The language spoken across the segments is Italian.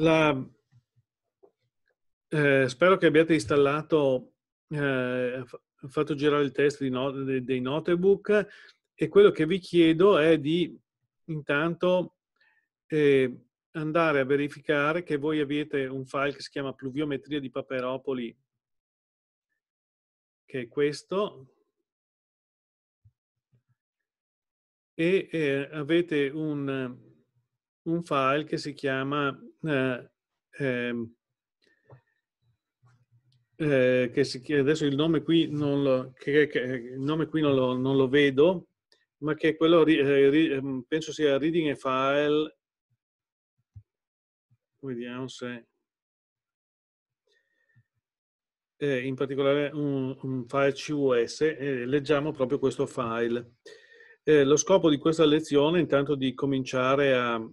La, eh, spero che abbiate installato, eh, fatto girare il test no, dei notebook e quello che vi chiedo è di intanto eh, andare a verificare che voi avete un file che si chiama pluviometria di Paperopoli, che è questo, e eh, avete un un file che si chiama eh, ehm, eh, che si, adesso il nome qui non lo, che, che, nome qui non lo, non lo vedo ma che è quello ri, eh, ehm, penso sia reading a file vediamo se in particolare un, un file CUS leggiamo proprio questo file eh, lo scopo di questa lezione è intanto di cominciare a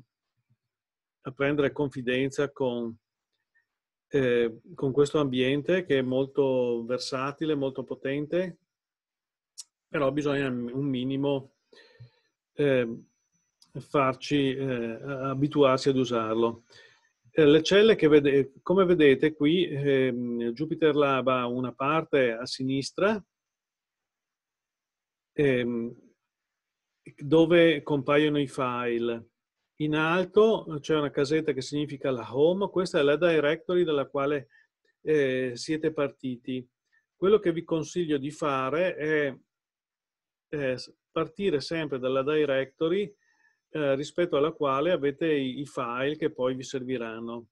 a prendere confidenza con, eh, con questo ambiente che è molto versatile, molto potente, però bisogna un minimo eh, farci eh, abituarsi ad usarlo. Eh, le celle che vede, come vedete qui, ehm, Jupiter Lab ha una parte a sinistra ehm, dove compaiono i file in alto c'è una casetta che significa la home, questa è la directory dalla quale eh, siete partiti. Quello che vi consiglio di fare è eh, partire sempre dalla directory eh, rispetto alla quale avete i, i, file che poi vi serviranno.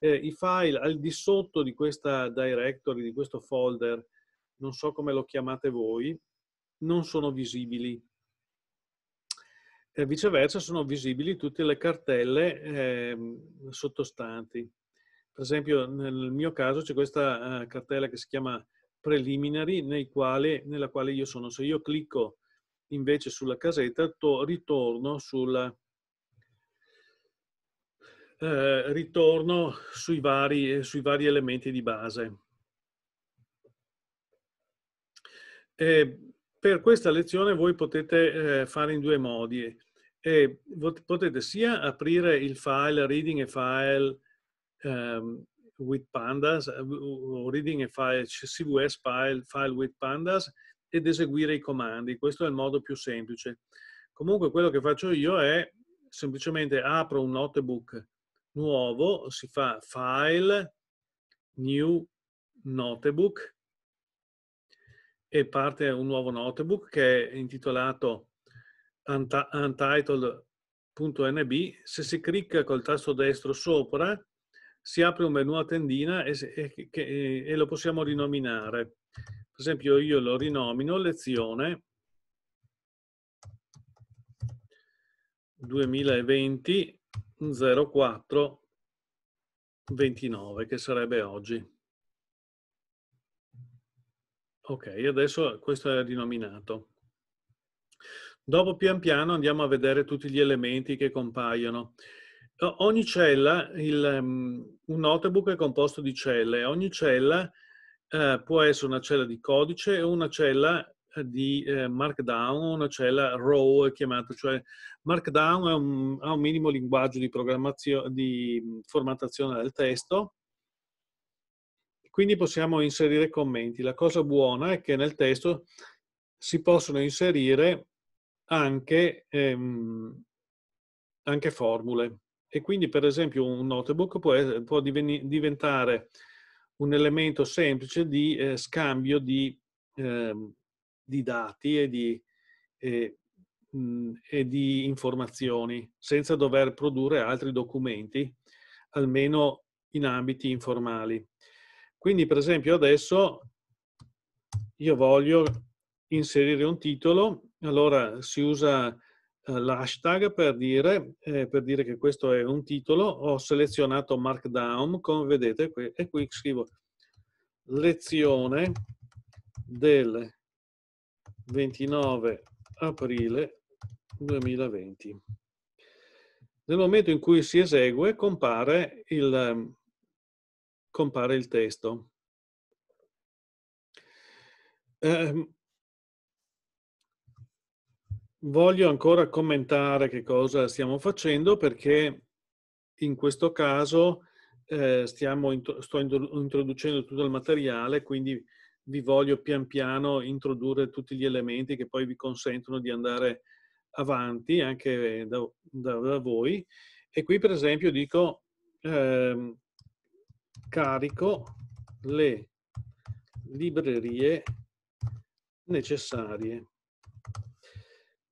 Eh, I file al di sotto di questa directory, di questo folder, non so come lo chiamate voi, non sono visibili eh, viceversa sono visibili tutte le cartelle eh, sottostanti. Per esempio nel mio caso c'è questa eh, cartella che si chiama preliminary nel quale, nella quale io sono. Se io clicco invece sulla casetta to, ritorno, sulla, eh, ritorno sui, vari, sui vari elementi di base. Eh, per questa lezione voi potete eh, fare in due modi e potete sia aprire il file reading a file um, with pandas o eh, reading a file CVS file, file with pandas ed eseguire i comandi. Questo è il modo più semplice. Comunque quello che faccio io è semplicemente apro un notebook nuovo, si fa file, new notebook e parte un nuovo notebook che è intitolato untitled.nb, se si clicca col tasto destro sopra, si apre un menu a tendina e, e, e, e lo possiamo rinominare. Per esempio io lo rinomino lezione 2020 04 29 che sarebbe oggi. Ok, adesso questo è rinominato. Dopo pian piano andiamo a vedere tutti gli elementi che compaiono. Ogni cella, il, mm, un notebook è composto di celle, ogni cella eh, può essere una cella di codice o una cella eh, di eh, Markdown una cella RAW è chiamata, cioè Markdown un, ha un minimo linguaggio di, di mm, formattazione del testo, quindi possiamo inserire commenti. La cosa buona è che nel testo si possono inserire anche, ehm, anche formule. E quindi, per esempio, un notebook può, essere, può diventare un elemento semplice di eh, scambio di, eh, di, dati e di, eh, mh, mhmm, e di informazioni, senza dover produrre altri documenti, almeno in ambiti informali. Quindi, per esempio, adesso io voglio inserire un titolo allora si usa eh, l'hashtag per dire, eh, per dire, che questo è un titolo. Ho selezionato Markdown, come vedete, e qui scrivo lezione del 29 aprile 2020. Nel momento in cui si esegue compare il, compare il testo. Eh, Voglio ancora commentare che cosa stiamo facendo perché in questo caso eh, stiamo, sto introducendo tutto il materiale, quindi vi voglio pian piano introdurre tutti gli elementi che poi vi consentono di andare avanti anche da, da, da voi. E qui per esempio dico eh, carico le librerie necessarie.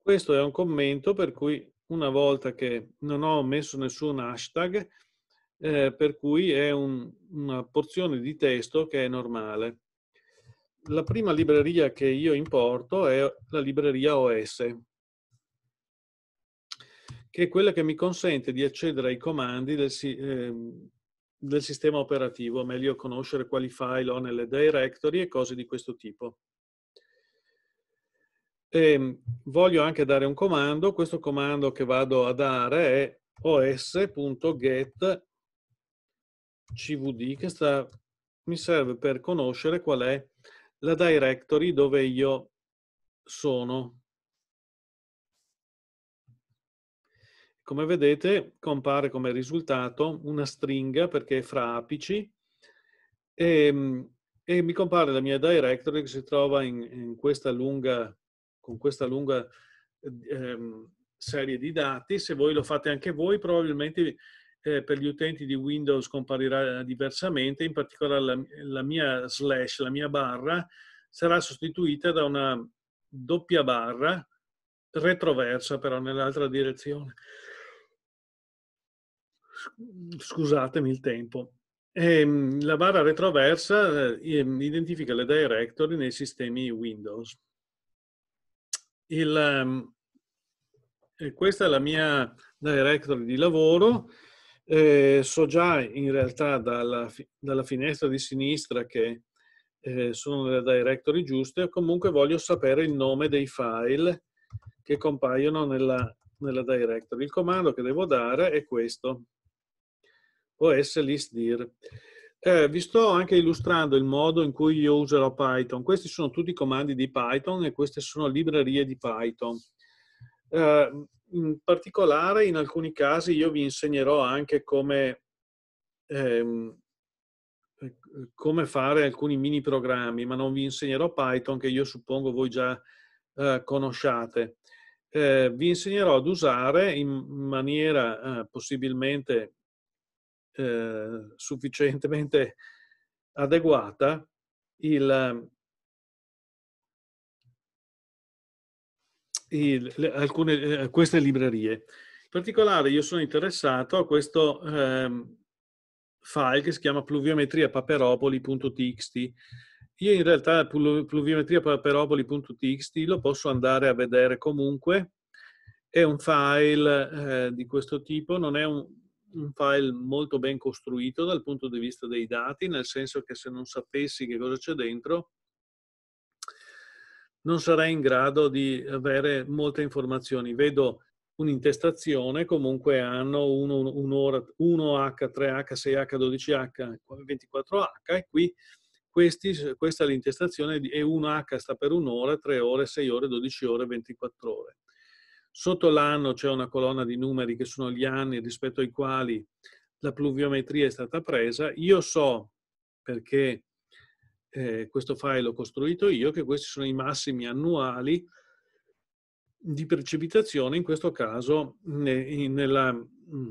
Questo è un commento per cui una volta che non ho messo nessun hashtag, eh, per cui è un, una porzione di testo che è normale. La prima libreria che io importo è la libreria OS, che è quella che mi consente di accedere ai comandi del, eh, del sistema operativo, meglio conoscere quali file ho nelle directory e cose di questo tipo e ehm, voglio anche dare un comando. Questo comando che vado a dare è os.get cvd che sta, mi serve per conoscere qual è la directory dove io sono. Come vedete compare come risultato una stringa perché è fra apici e, ehm, e mi compare la mia directory che si trova in, in questa lunga con questa lunga ehm, serie di dati. Se voi lo fate anche voi, probabilmente eh, per gli utenti di Windows comparirà diversamente, in particolare la, la mia slash, la mia barra, sarà sostituita da una doppia barra retroversa però nell'altra direzione. Scusatemi il tempo. Ehm, la barra retroversa eh, identifica le directory nei sistemi Windows. Il, ehm, questa è la mia directory di lavoro. Eh, so già in realtà dalla, dalla finestra di sinistra che eh, sono le directory giuste, comunque voglio sapere il nome dei file che compaiono nella, nella directory. Il comando che devo dare è questo, os list dir. Eh, vi sto anche illustrando il modo in cui io userò Python. Questi sono tutti i comandi di Python e queste sono librerie di Python. Eh, in particolare, in alcuni casi, io vi insegnerò anche come, ehm, come fare alcuni mini programmi, ma non vi insegnerò Python, che io suppongo voi già eh, conosciate. Eh, vi insegnerò ad usare in maniera eh, possibilmente eh, sufficientemente adeguata, il, il, le, alcune, eh, queste librerie. In particolare io sono interessato a questo eh, file che si chiama pluviometriapaperopoli.txt. Io in realtà pluviometriapaperopoli.txt lo posso andare a vedere comunque. È un file eh, di questo tipo, non è un, un file molto ben costruito dal punto di vista dei dati, nel senso che se non sapessi che cosa c'è dentro, non sarei in grado di avere molte informazioni. Vedo un'intestazione, comunque hanno 1, h 3H, 6H, 12H, 24H e qui questi, questa è l'intestazione e 1H sta per un'ora, 3 ore, 6 ore, 12 ore, 24 ore. Sotto l'anno c'è una colonna di numeri che sono gli anni rispetto ai quali la pluviometria è stata presa. Io so, perché eh, questo file l'ho costruito io, che questi sono i massimi annuali di precipitazione, in questo caso, nella,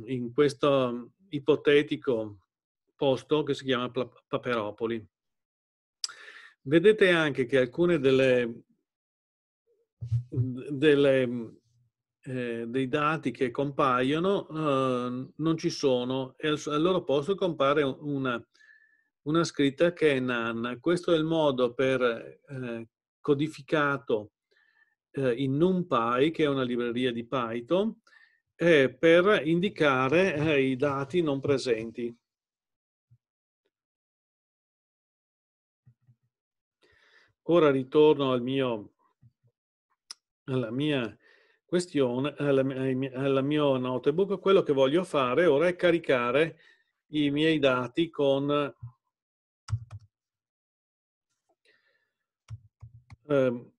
in questo ipotetico posto che si chiama Paperopoli. Vedete anche che alcune delle, delle eh, dei dati che compaiono eh, non ci sono e al, al loro posto compare una, una, scritta che è NaN. Questo è il modo per eh, codificato eh, in NumPy, che è una libreria di Python, per indicare eh, i dati non presenti. Ora ritorno al mio, alla mia questione, alla, alla mio notebook, quello che voglio fare ora è caricare i miei dati con ehm,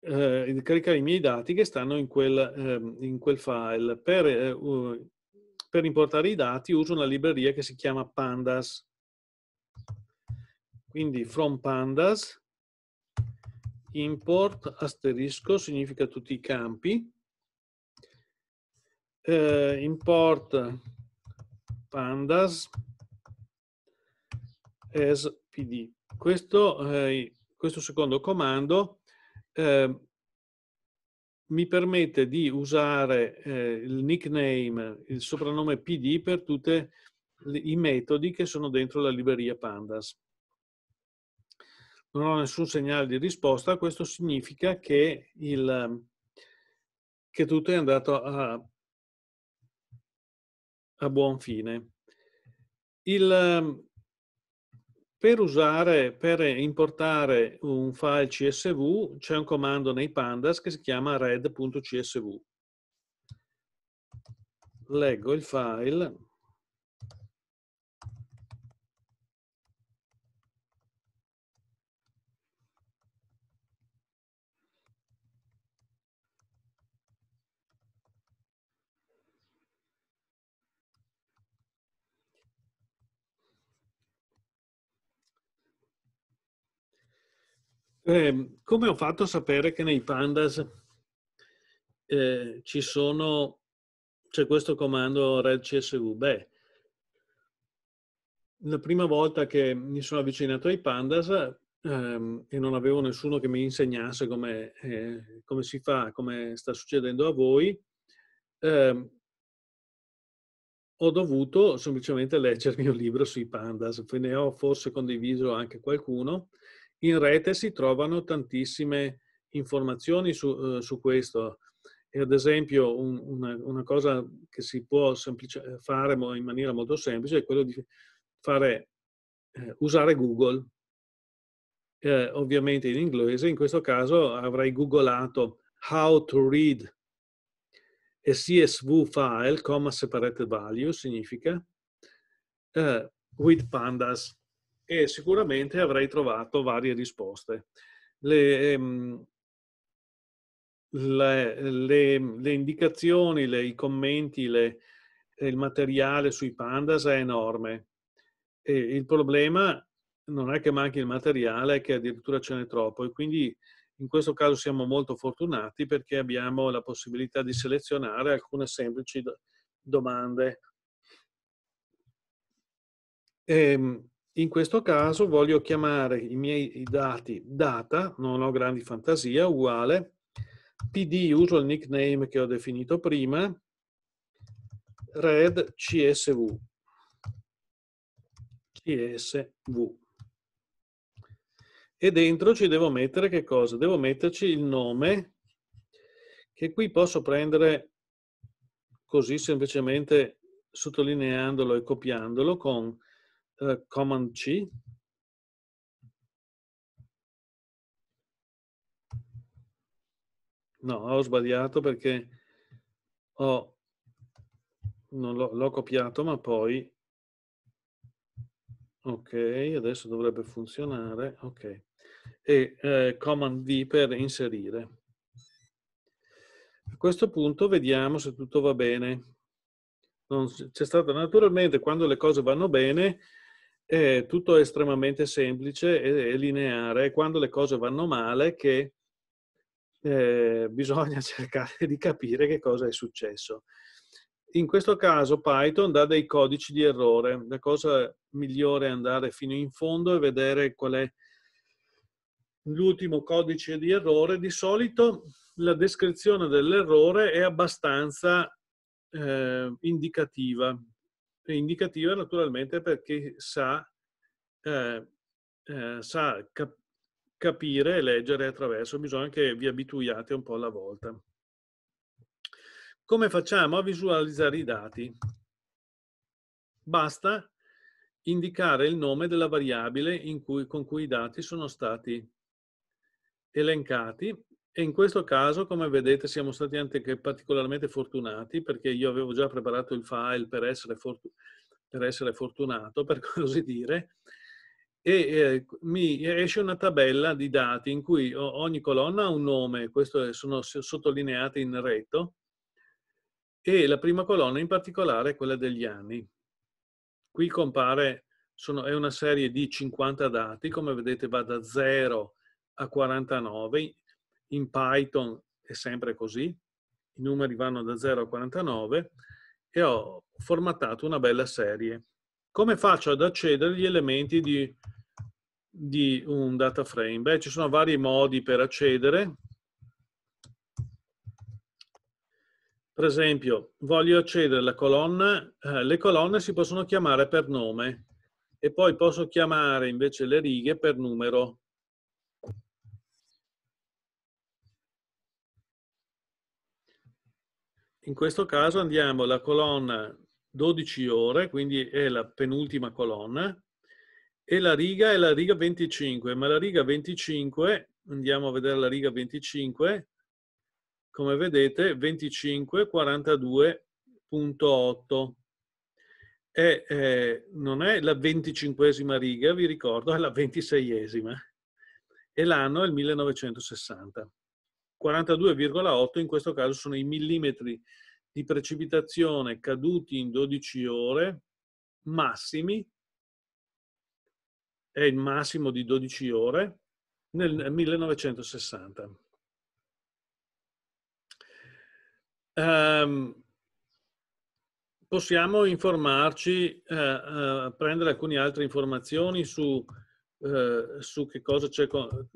eh, eh, caricare i miei dati che stanno in quel, eh, in quel file. Per, uh, per, importare i dati uso una libreria che si chiama pandas. Quindi from pandas import asterisco significa tutti i campi, eh, import pandas as pd. Questo, eh, questo secondo comando eh, mi permette di usare eh, il nickname, il soprannome pd per tutti i metodi che sono dentro la libreria pandas non ho nessun segnale di risposta, questo significa che, il, ehm, che tutto è andato a, a buon fine. Il, ehm, per usare, per importare un file CSV c'è un comando nei pandas che si chiama red.csv. Leggo il file Eh, come ho fatto a sapere che nei pandas eh, ci sono, c'è questo comando red CSV? Beh, la prima volta che mi sono avvicinato ai pandas ehm, e non avevo nessuno che mi insegnasse come, eh, come si fa, come sta succedendo a voi, ehm, ho dovuto semplicemente leggermi un libro sui pandas, ne ho forse condiviso anche qualcuno, in rete si trovano tantissime informazioni su, eh, su questo. E ad esempio un, una, una, cosa che si può semplice, fare in maniera molto semplice è quello di fare, eh, usare Google, eh, ovviamente in inglese, in questo caso avrei googolato how to read a CSV file, comma separated value, significa, eh, with pandas e sicuramente avrei trovato varie risposte. Le, ehm, le, le, le indicazioni, i commenti, il materiale sui pandas è enorme. E il problema non è che manchi il materiale, è che addirittura ce n'è troppo e quindi in questo caso siamo molto fortunati perché abbiamo la possibilità di selezionare alcune semplici domande. Ehm, in questo caso voglio chiamare i miei dati data, non ho grandi fantasia, uguale, pd, uso il nickname che ho definito prima, red csv. csv. E dentro ci devo mettere che cosa? Devo metterci il nome, che qui posso prendere così semplicemente sottolineandolo e copiandolo con uh, eh, Command C. No, ho sbagliato perché ho, l'ho copiato, ma poi... Ok, adesso dovrebbe funzionare. Ok. E eh, Command V per inserire. A questo punto vediamo se tutto va bene. C'è stata naturalmente, quando le cose vanno bene, è tutto estremamente semplice e, lineare. È quando le cose vanno male che eh, bisogna cercare di capire che cosa è successo. In questo caso Python dà dei codici di errore. La cosa migliore è andare fino in fondo e vedere qual è l'ultimo codice di errore. Di solito la descrizione dell'errore è abbastanza eh, indicativa indicativa naturalmente perché sa, eh, eh, sa cap capire e leggere attraverso, bisogna che vi abituiate un po' alla volta. Come facciamo a visualizzare i dati? Basta indicare il nome della variabile cui, con cui i dati sono stati elencati e in questo caso, come vedete, siamo stati anche particolarmente fortunati perché io avevo già preparato il file per essere, fortu per essere fortunato, per così dire, e eh, mi esce una tabella di dati in cui ogni colonna ha un nome, questo sono sottolineate in retto, e la prima colonna in particolare è quella degli anni. Qui compare, sono, è una serie di 50 dati, come vedete va da 0 a 49, in Python è sempre così, i numeri vanno da 0 a 49 e ho formattato una bella serie. Come faccio ad accedere agli elementi di, di un data frame? Beh, ci sono vari modi per accedere. Per esempio, voglio accedere alla colonna, eh, le colonne si possono chiamare per nome e poi posso chiamare invece le righe per numero. In questo caso andiamo alla colonna 12 ore, quindi è la penultima colonna, e la riga è la riga 25, ma la riga 25, andiamo a vedere la riga 25, come vedete 2542.8 è, eh, non è la 25esima riga, vi ricordo, è la 26esima. e l'anno è il 1960. 42,8 in questo caso sono i millimetri di precipitazione caduti in 12 ore massimi, è il massimo di 12 ore, nel 1960. Um, ehm, possiamo informarci, uh, uh, prendere alcune altre informazioni su, uh, su che cosa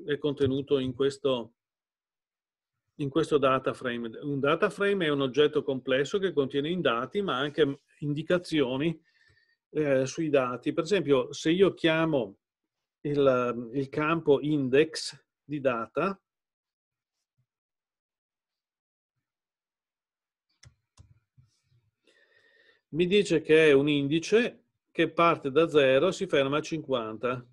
è contenuto in questo in questo data frame. Un data frame è un oggetto complesso che contiene i dati ma anche indicazioni eh, sui dati. Per esempio, se io chiamo il, il campo index di data, mi dice che è un indice che parte da 0 e si ferma a 50.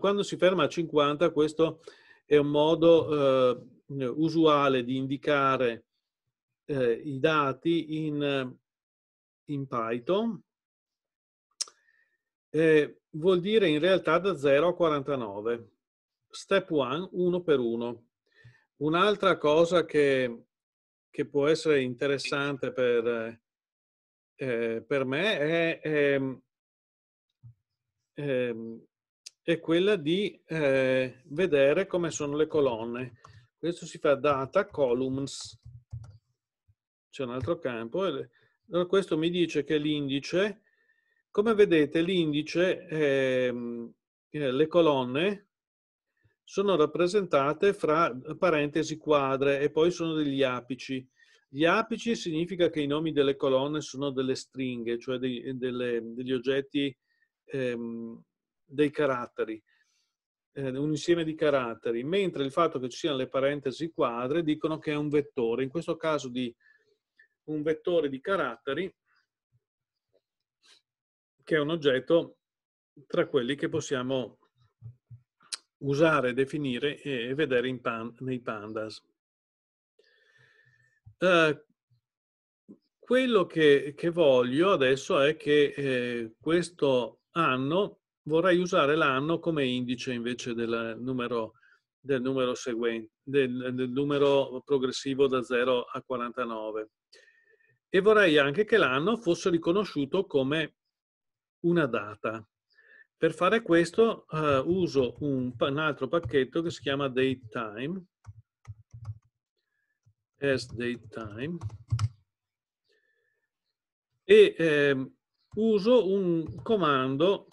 quando si ferma a 50 questo è un modo eh, eh, usuale di indicare eh, i dati in, in Python eh, vuol dire in realtà da 0 a 49. Step 1, uno per uno. Un'altra cosa che, che, può essere interessante per, eh, per me è, è, ehm, è, ehm, è, quella di eh, vedere come sono le colonne. Questo si fa data columns. C'è un altro campo. Allora questo mi dice che l'indice, come vedete l'indice, ehm, eh, le colonne sono rappresentate fra parentesi quadre e poi sono degli apici. Gli apici significa che i nomi delle colonne sono delle stringhe, cioè dei, delle, degli oggetti, ehm, dei caratteri. Eh, un insieme di caratteri, mentre il fatto che ci siano le parentesi quadre dicono che è un vettore, in questo caso di un vettore di caratteri che è un oggetto tra quelli che possiamo usare, definire e vedere pan, nei pandas. Eh, quello che, che, voglio adesso è che eh, questo anno vorrei usare l'anno come indice invece del numero, del numero, seguente, del, del numero progressivo da 0 a 49. E vorrei anche che l'anno fosse riconosciuto come una data. Per fare questo uh, uso un, un, altro pacchetto che si chiama DateTime, SDateTime. e eh, uso un comando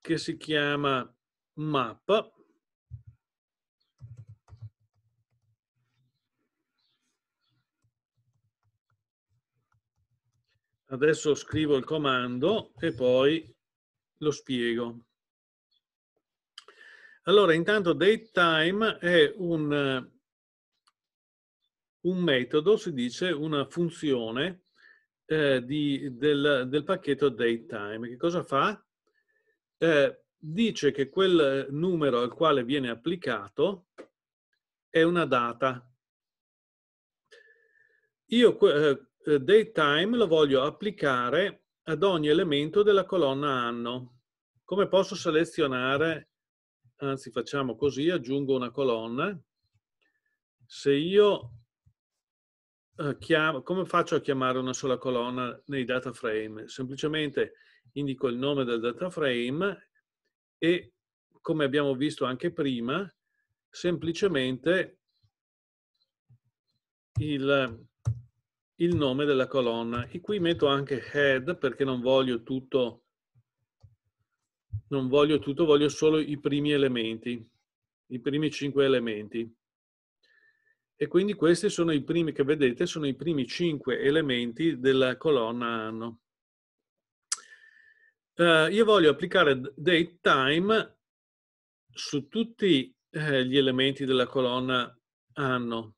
che si chiama map Adesso scrivo il comando e poi lo spiego. Allora, intanto datetime è un, un, metodo, si dice, una funzione eh, di, del, del pacchetto datetime. Che cosa fa? eh, dice che quel eh, numero al quale viene applicato è una data. Io eh, eh datetime lo voglio applicare ad ogni elemento della colonna anno. Come posso selezionare? Anzi, facciamo così, aggiungo una colonna. Se io eh, chiamo, come faccio a chiamare una sola colonna nei data frame? Semplicemente indico il nome del data frame e come abbiamo visto anche prima, semplicemente il, il nome della colonna. E qui metto anche head perché non voglio tutto, non voglio tutto, voglio solo i primi elementi, i primi cinque elementi. E quindi questi sono i primi che vedete, sono i primi cinque elementi della colonna anno eh, io voglio applicare date time su tutti eh, gli elementi della colonna anno.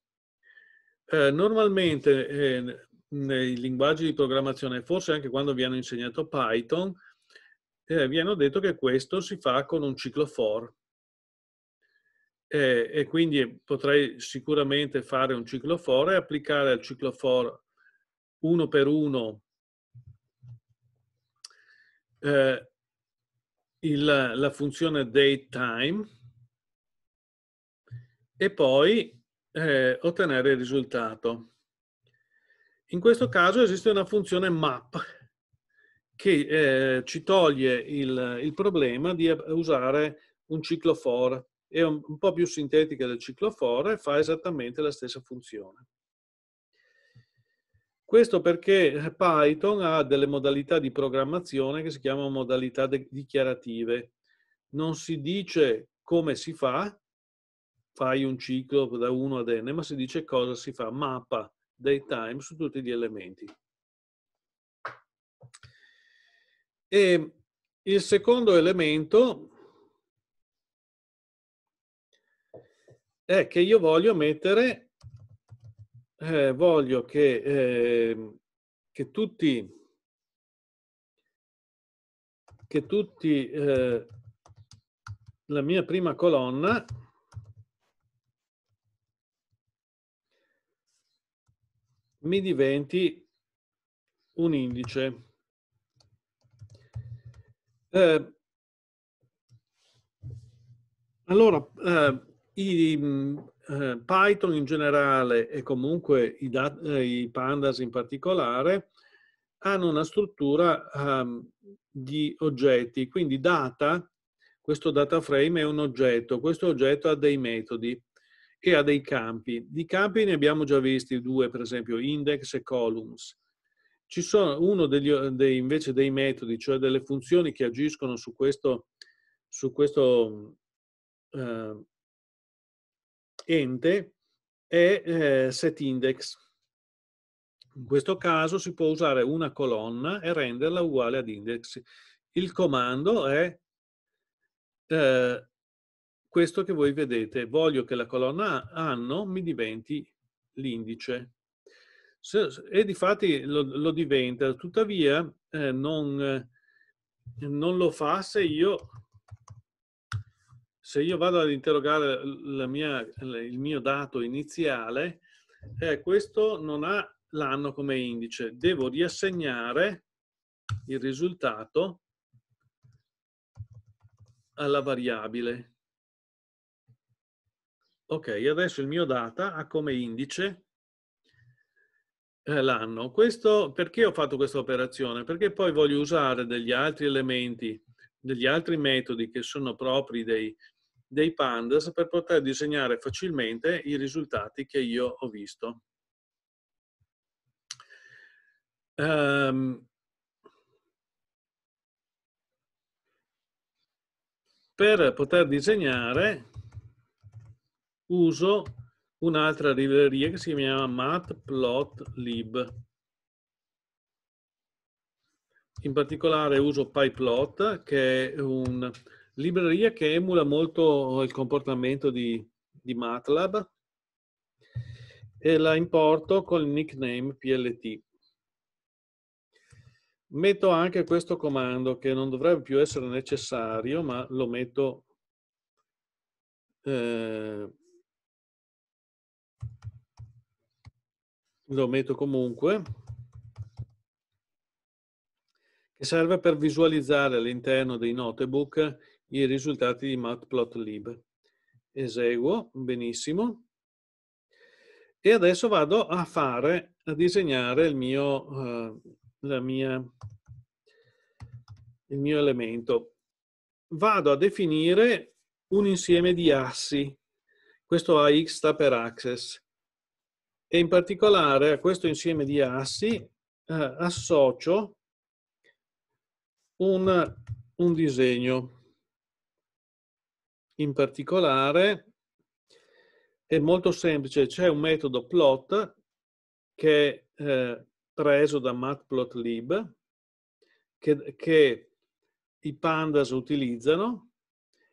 Eh, normalmente eh, nei linguaggi di programmazione, forse anche quando vi hanno insegnato Python, eh, vi hanno detto che questo si fa con un ciclo for. e quindi potrei sicuramente fare un ciclo for e applicare al ciclo for uno per uno eh, il, la funzione datetime e poi eh, ottenere il risultato. In questo caso esiste una funzione map che eh, ci toglie il, il, problema di usare un ciclo for. È un, un po' più sintetica del ciclo for e fa esattamente la stessa funzione. Questo perché eh, Python ha delle modalità di programmazione che si chiamano modalità dichiarative. Non si dice come si fa, fai un ciclo da 1 ad n, ma si dice cosa si fa, mappa dei time su tutti gli elementi. E il secondo elemento è che io voglio mettere eh, voglio che, eh, che tutti, che tutti eh, la mia prima colonna mi diventi un indice. Eh, allora, eh, i, eh, Python in generale e comunque i, eh, i pandas in particolare hanno una struttura um, di oggetti, quindi data, questo data frame è un oggetto, questo oggetto ha dei metodi e ha dei campi. Di campi ne abbiamo già visti due, per esempio index e columns. Ci sono uno degli, dei, invece dei metodi, cioè delle funzioni che agiscono su questo, su questo eh, ente è eh, setIndex. In questo caso si può usare una colonna e renderla uguale ad index. Il comando è eh, questo che voi vedete. Voglio che la colonna anno mi diventi l'indice. E difatti lo, lo diventa, tuttavia eh, non, non lo fa se io se io vado ad interrogare mia, il mio dato iniziale, eh, questo non ha l'anno come indice. Devo riassegnare il risultato alla variabile. Ok, adesso il mio data ha come indice eh, l'anno. Perché ho fatto questa operazione? Perché poi voglio usare degli altri elementi degli altri metodi che sono propri dei dei pandas per poter disegnare facilmente i risultati che io ho visto. Um, per poter disegnare uso un'altra libreria che si chiama matplotlib. In particolare uso pyplot che è un libreria che emula molto oh, il comportamento di, di MATLAB e la importo con il nickname PLT. Metto anche questo comando che non dovrebbe più essere necessario, ma lo metto eh, lo metto comunque, che serve per visualizzare all'interno dei notebook i risultati di matplotlib. Eseguo, benissimo. E adesso vado a fare, a disegnare il mio, eh, mia, il mio elemento. Vado a definire un insieme di assi. Questo AX sta per axis. E in particolare a questo insieme di assi eh, associo un, un disegno in particolare è molto semplice. C'è un metodo plot che è eh, preso da matplotlib che, che i pandas utilizzano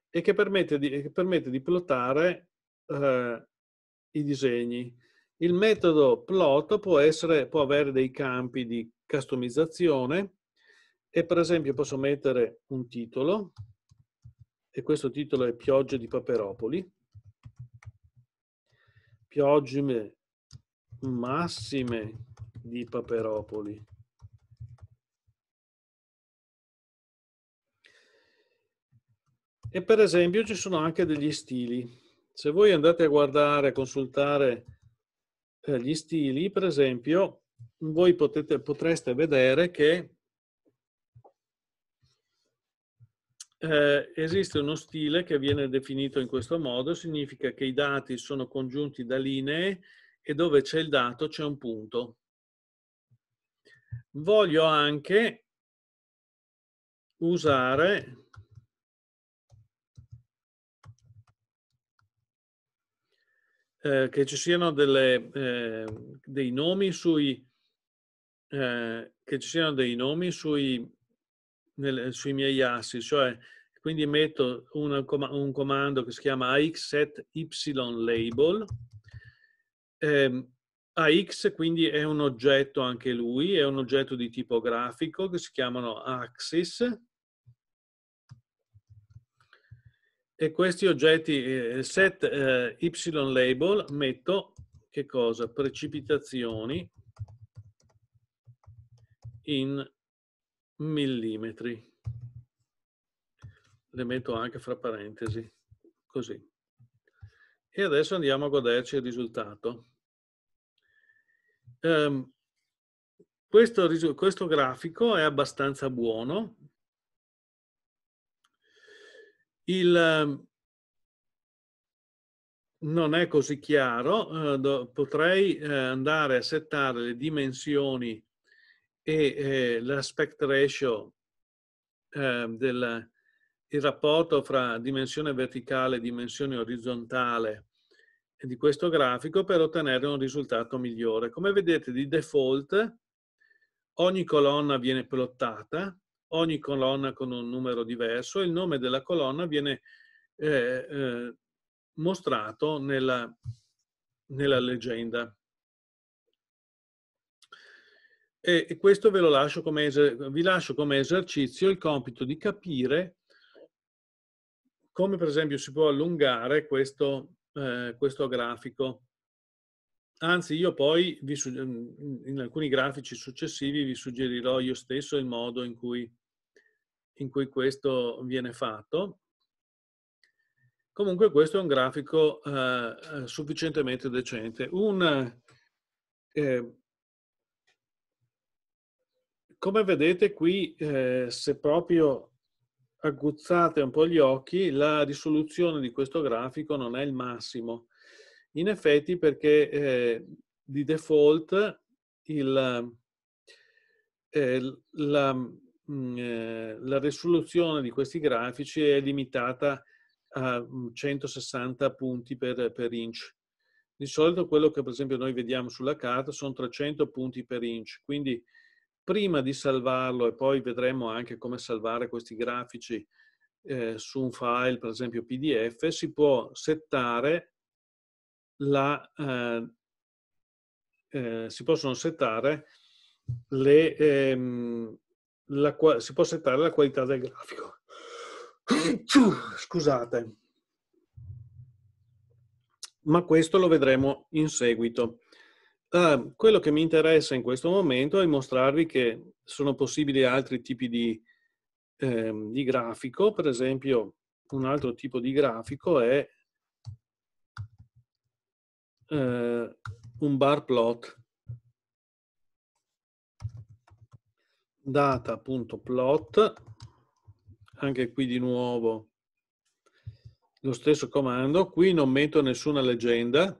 e che permette di, che permette di plottare eh, i disegni. Il metodo plot può, essere, può avere dei campi di customizzazione e per esempio posso mettere un titolo e questo titolo è Piogge di Paperopoli. Piogge massime di Paperopoli. E per esempio ci sono anche degli stili. Se voi andate a guardare, a consultare eh, gli stili, per esempio, voi potete, potreste vedere che Eh, esiste uno stile che viene definito in questo modo, significa che i dati sono congiunti da linee e dove c'è il dato c'è un punto. Voglio anche usare eh, che ci siano delle, eh, dei nomi sui, eh, che ci siano dei nomi sui nel, sui miei assi, cioè quindi metto una, un comando che si chiama AX set axsetylabel, eh, AX quindi è un oggetto anche lui, è un oggetto di tipo grafico che si chiamano axis e questi oggetti eh, set eh, y label metto che cosa? Precipitazioni in millimetri. Le metto anche fra parentesi, così. E adesso andiamo a goderci il risultato. Um, questo, questo, grafico è abbastanza buono. Il, ehm, non è così chiaro, eh, potrei eh, andare a settare le dimensioni e eh, l'aspect ratio, eh, del, il rapporto fra dimensione verticale e dimensione orizzontale di questo grafico per ottenere un risultato migliore. Come vedete di default ogni colonna viene plottata, ogni colonna con un numero diverso e il nome della colonna viene eh, eh, mostrato nella, nella leggenda. E questo ve lo lascio come, vi lascio come esercizio il compito di capire come per esempio si può allungare questo, eh, questo grafico. Anzi, io poi vi, in alcuni grafici successivi vi suggerirò io stesso il modo in cui, in cui questo viene fatto. Comunque questo è un grafico eh, eh sufficientemente decente. Un, eh, come vedete qui, eh, se proprio aguzzate un po' gli occhi, la risoluzione di questo grafico non è il massimo. In effetti perché eh, di default il, eh, la, mh, mm, eh, la, risoluzione di questi grafici è limitata a 160 mm, punti per, per inch. Di solito quello che per esempio noi vediamo sulla carta sono 300 punti per inch, quindi prima di salvarlo e poi vedremo anche come salvare questi grafici eh, su un file, per esempio PDF, si può settare la, eh, eh, si possono settare le, ehm, la, si può settare la qualità del grafico. Scusate. Ma questo lo vedremo in seguito. Uh, quello che mi interessa in questo momento è mostrarvi che sono possibili altri tipi di, ehm, di grafico, per esempio un altro tipo di grafico è eh, un bar plot data.plot anche qui di nuovo lo stesso comando qui non metto nessuna leggenda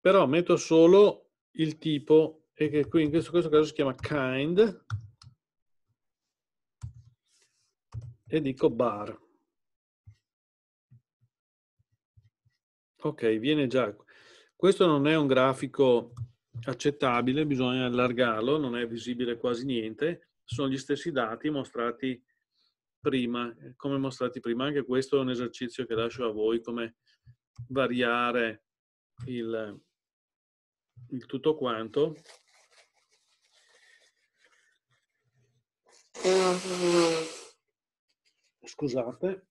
però metto solo il tipo e che qui in questo, questo caso si chiama kind e dico bar. Ok, viene già. Questo non è un grafico accettabile, bisogna allargarlo, non è visibile quasi niente. Sono gli stessi dati mostrati prima, come mostrati prima. Anche questo è un esercizio che lascio a voi, come variare il, il tutto quanto. Scusate.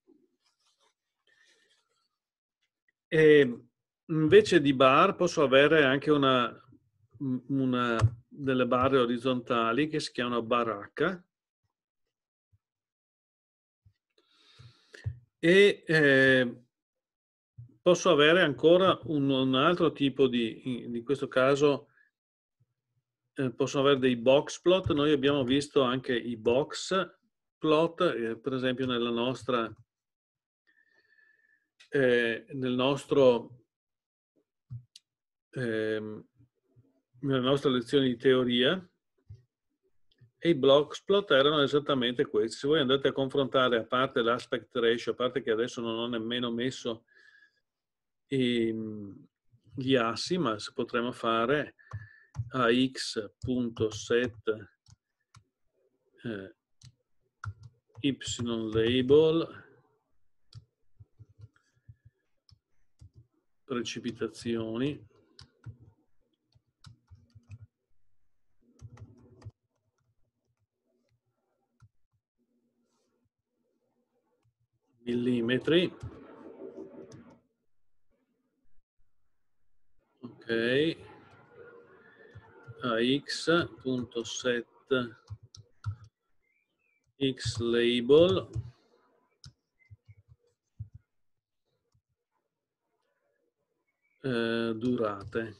E invece di bar posso avere anche una, una delle barre orizzontali che si chiamano baracca. E eh, posso avere ancora un, un altro tipo di, in, in questo caso, eh, posso avere dei box plot. Noi abbiamo visto anche i box plot, eh, per esempio nella nostra, eh, nel nostro, ehm, nella nostra lezione di teoria, e i box plot erano esattamente questi. Se voi andate a confrontare, a parte l'aspect ratio, a parte che adesso non ho nemmeno messo e ehm, gli assi, ma potremmo fare ax.set eh, ylabel precipitazioni millimetri ax.set xlabel eh, durate.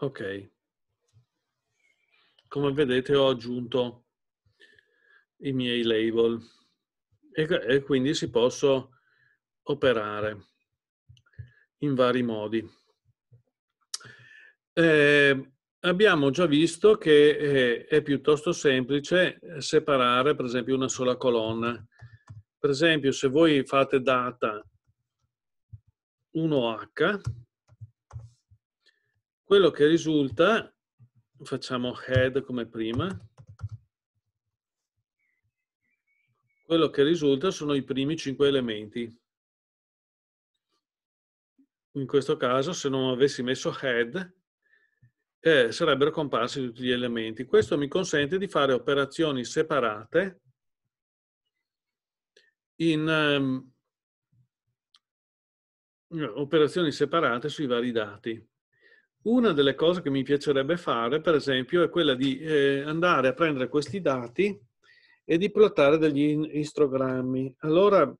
Ok. Come vedete ho aggiunto i miei label e, e quindi si possono operare in vari modi. Eh, abbiamo già visto che è, eh, è piuttosto semplice separare per esempio una sola colonna. Per esempio se voi fate data 1H, quello che risulta, facciamo head come prima, Quello che risulta sono i primi cinque elementi. In questo caso, se non avessi messo head, eh, sarebbero comparsi tutti gli elementi. Questo mi consente di fare operazioni separate in um, operazioni separate sui vari dati. Una delle cose che mi piacerebbe fare, per esempio, è quella di eh, andare a prendere questi dati e di plottare degli istogrammi. Allora,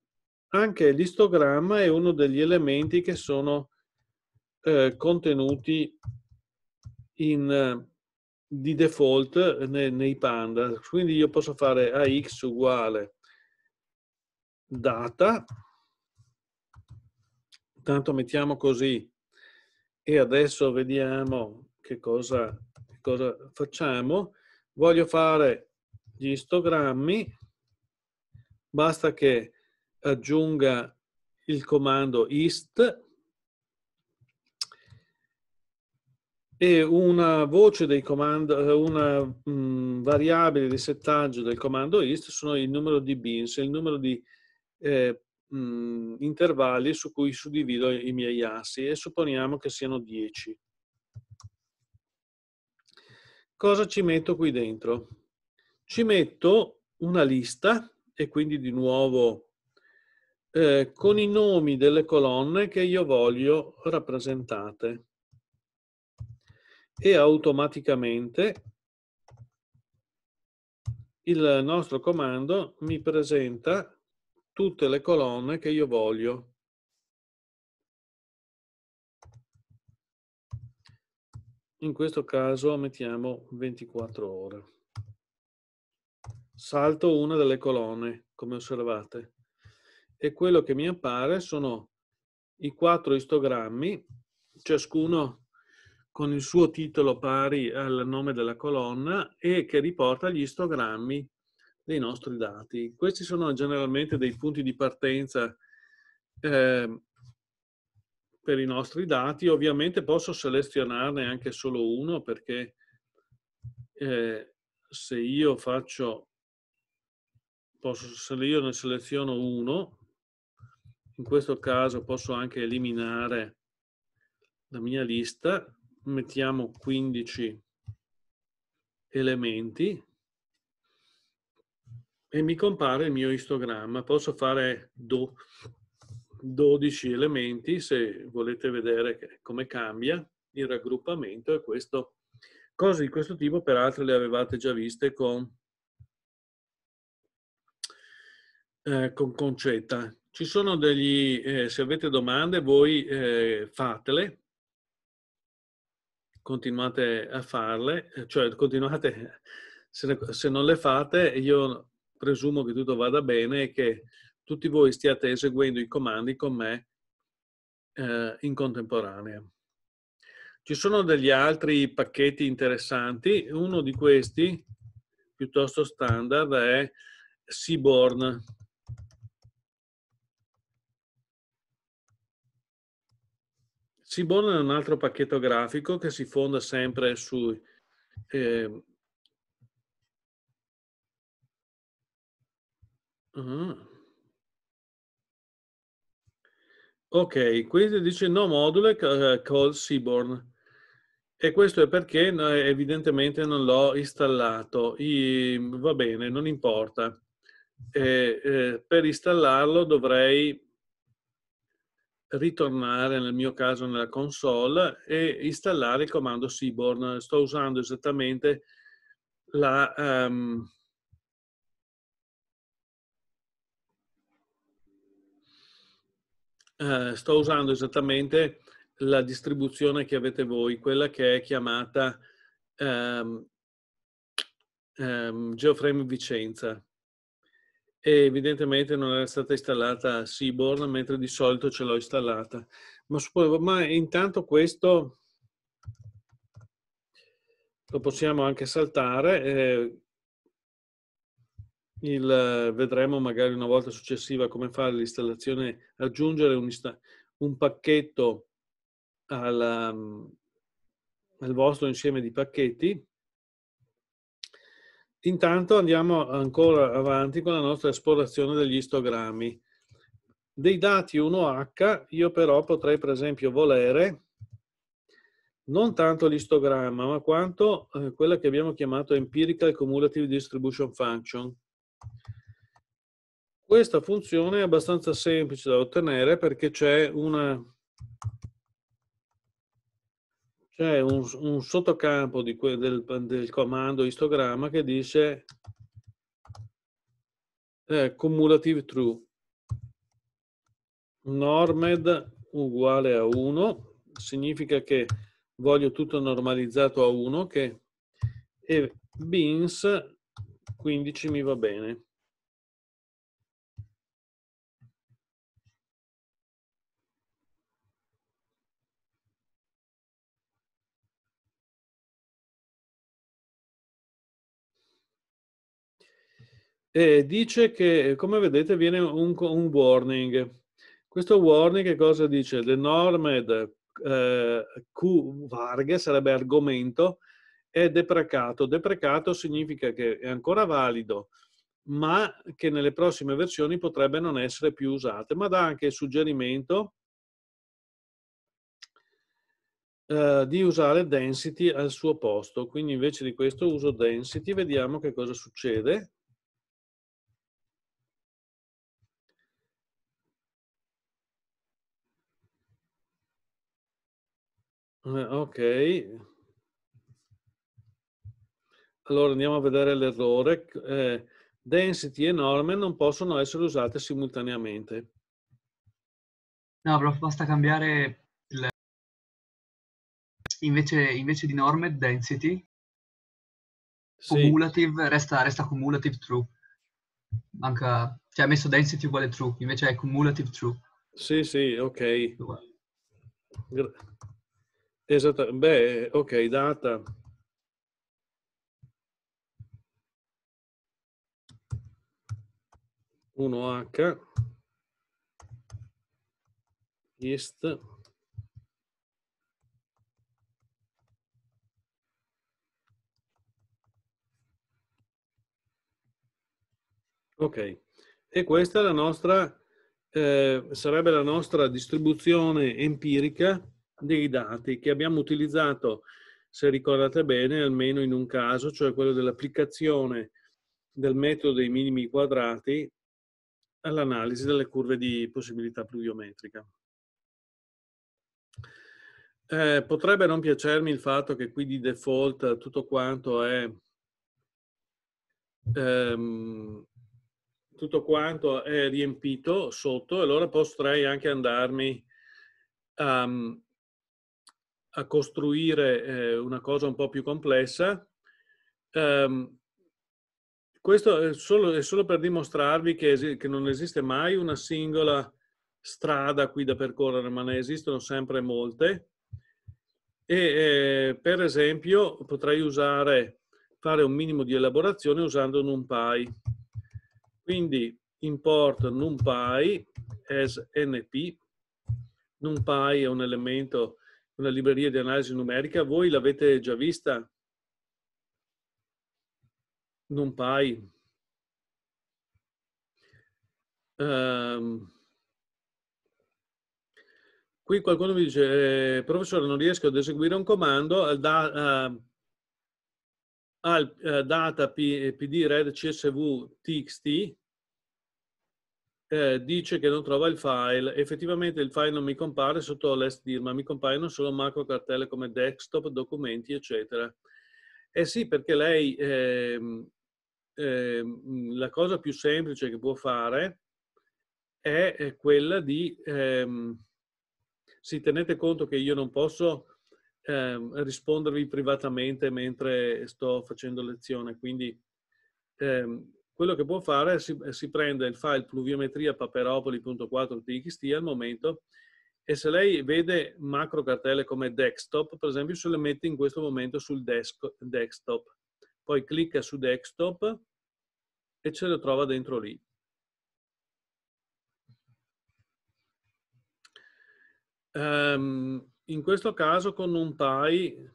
anche l'istogramma è uno degli elementi che sono eh, contenuti in, di default nei, nei panda. Quindi io posso fare ax uguale data, tanto mettiamo così, e adesso vediamo che cosa, che cosa facciamo. Voglio fare gli istogrammi, basta che aggiunga il comando ist e una voce dei comandi, una mh, mm, variabile di settaggio del comando ist sono il numero di bins, il numero di eh, mh, mm, intervalli su cui suddivido i miei assi e supponiamo che siano 10. Cosa ci metto qui dentro? ci metto una lista e quindi di nuovo eh, con i nomi delle colonne che io voglio rappresentate e automaticamente il nostro comando mi presenta tutte le colonne che io voglio in questo caso mettiamo 24 ore salto una delle colonne, come osservate, e quello che mi appare sono i quattro istogrammi, ciascuno con il suo titolo pari al nome della colonna e che riporta gli istogrammi dei nostri dati. Questi sono generalmente dei punti di partenza eh, per i nostri dati. Ovviamente posso selezionarne anche solo uno perché eh, se io faccio posso, se io ne seleziono uno, in questo caso posso anche eliminare la mia lista, mettiamo 15 elementi e mi compare il mio istogramma. Posso fare 12 elementi se volete vedere come cambia il raggruppamento e questo, cose di questo tipo peraltro le avevate già viste con eh, con Concetta. Ci sono degli, eh, se avete domande voi eh, fatele, continuate a farle, eh, cioè continuate, se, ne, se non le fate io presumo che tutto vada bene e che tutti voi stiate eseguendo i comandi con me eh, in contemporanea. Ci sono degli altri pacchetti interessanti, uno di questi piuttosto standard è Seaborn Seaborn è un altro pacchetto grafico che si fonda sempre su... Eh, uh, ok, quindi dice no module uh, call Seaborn. E questo è perché evidentemente non l'ho installato. I, va bene, non importa. E, eh, per installarlo dovrei ritornare nel mio caso nella console e installare il comando Seaborn. Sto usando esattamente la, um, uh, sto usando esattamente la distribuzione che avete voi, quella che è chiamata um, um, GeoFrame Vicenza e evidentemente non era stata installata Seaborn, mentre di solito ce l'ho installata. Ma, ma intanto questo lo possiamo anche saltare. Eh, il, vedremo magari una volta successiva come fare l'installazione, aggiungere un, un pacchetto alla, al vostro insieme di pacchetti Intanto andiamo ancora avanti con la nostra esplorazione degli istogrammi. Dei dati 1H io però potrei per esempio volere non tanto l'istogramma ma quanto eh, quella che abbiamo chiamato Empirical Cumulative Distribution Function. Questa funzione è abbastanza semplice da ottenere perché c'è una c'è un, un sottocampo que, del, del, comando histogramma che dice eh, cumulative true normed uguale a 1 significa che voglio tutto normalizzato a 1 e bins 15 mi va bene e dice che, come vedete, viene un, un warning. Questo warning che cosa dice? The normed eh, Q varghe sarebbe argomento, è deprecato. Deprecato significa che è ancora valido, ma che nelle prossime versioni potrebbe non essere più usato. ma dà anche il suggerimento eh, di usare density al suo posto. Quindi invece di questo uso density, vediamo che cosa succede. Eh, ok. Allora andiamo a vedere l'errore. Eh, density e norme non possono essere usate simultaneamente. No, prof, basta cambiare il... invece, invece di norme, density. Sì. Cumulative resta, resta cumulative true. Manca, cioè ha messo density uguale true, invece è cumulative true. Sì, sì, ok. Gra Esatto, beh, ok, data. Uno H ist Ok, e questa è la nostra, eh, sarebbe la nostra distribuzione empirica dei dati che abbiamo utilizzato, se ricordate bene, almeno in un caso, cioè quello dell'applicazione del metodo dei minimi quadrati all'analisi delle curve di possibilità pluviometrica. Eh, potrebbe non piacermi il fatto che qui di default tutto quanto è ehm, tutto quanto è riempito sotto, allora potrei anche andarmi um, a costruire eh, una cosa un po' più complessa. Um, questo è solo, è solo, per dimostrarvi che, es- che, non esiste mai una singola strada qui da percorrere, ma ne esistono sempre molte. E eh, per esempio potrei usare, fare un minimo di elaborazione usando NumPy. Quindi import NumPy as np. NumPy è un elemento una libreria di analisi numerica, voi l'avete già vista? Non NumPy. Um, ehm, qui qualcuno mi dice, eh, professore non riesco ad eseguire un comando, da, uh, al uh, data p, eh, pd red csv txt eh, dice che non trova il file. Effettivamente il file non mi compare sotto l'SDIR, ma mi compaiono solo macro cartelle come desktop, documenti, eccetera. Eh sì, perché lei eh, eh, la cosa più semplice che può fare è quella di, ehm, sì, tenete conto che io non posso ehm, rispondervi privatamente mentre sto facendo lezione, quindi ehm, quello che può fare è si, si prende il file pluviometria paperopoli.4.txt al momento e se lei vede macro cartelle come desktop, per esempio, se le mette in questo momento sul desk, desktop, poi clicca su desktop e ce le trova dentro lì. Um, in questo caso con NumPy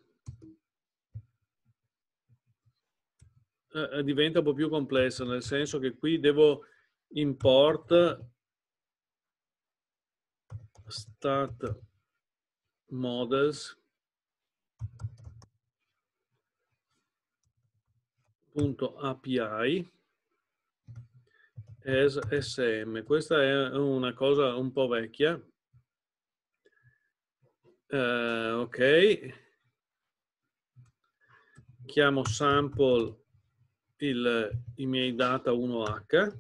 eh, diventa un po' più complessa, nel senso che qui devo import start models .api as sm. Questa è una cosa un po' vecchia. Eh, ok. Chiamo sample il, i miei data 1H,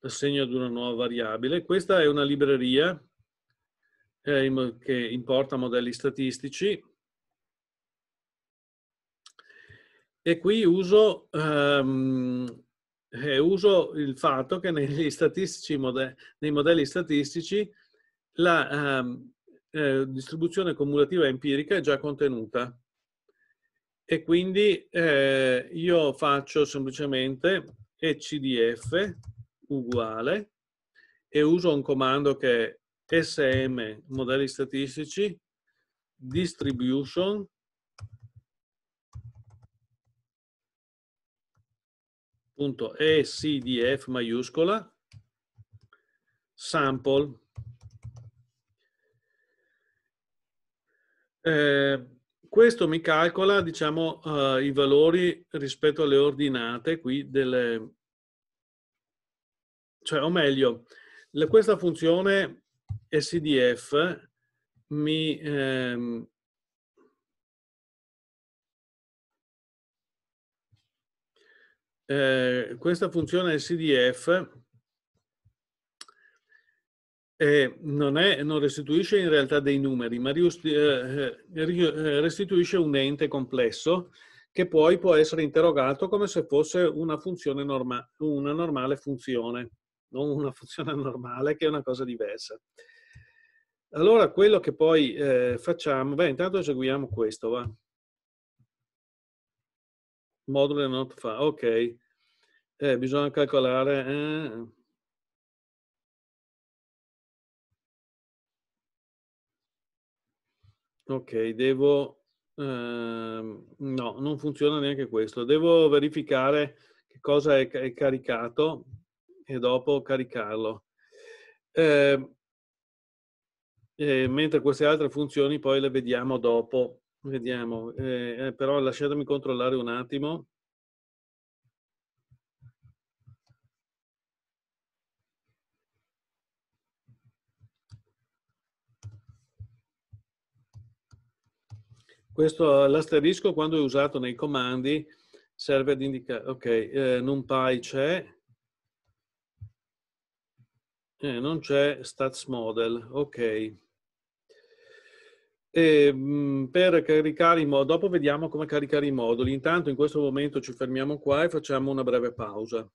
l'assegno ad una nuova variabile. Questa è una libreria eh, che importa modelli statistici e qui uso, um, eh, uso il fatto che mode nei modelli statistici la um, eh, distribuzione cumulativa empirica è già contenuta e quindi eh, io faccio semplicemente ecdf uguale e uso un comando che è sm modelli statistici distribution punto ecdf maiuscola sample eh, questo mi calcola diciamo, uh, i valori rispetto alle ordinate qui delle... Cioè, o meglio, la, questa funzione SDF mi... Ehm... Eh, questa funzione SDF eh, non, è, non, restituisce in realtà dei numeri, ma eh, eh, eh, restituisce un ente complesso che poi può essere interrogato come se fosse una, funzione norma, una normale funzione, non una funzione normale, che è una cosa diversa. Allora, quello che poi eh, facciamo, beh, intanto eseguiamo questo, va. Modulo not fa, ok. Eh, bisogna calcolare... Eh, Ok, devo... Ehm, no, non funziona neanche questo. Devo verificare che cosa è, è caricato e dopo caricarlo. Eh, eh, mentre queste altre funzioni poi le vediamo dopo. Vediamo, eh, eh però lasciatemi controllare un attimo. Questo l'asterisco quando è usato nei comandi serve ad indicare, ok, eh, NumPy c'è, eh, non c'è stats model, ok. E, mh, mm, per caricare i moduli, dopo vediamo come caricare i moduli. Intanto in questo momento ci fermiamo qua e facciamo una breve pausa.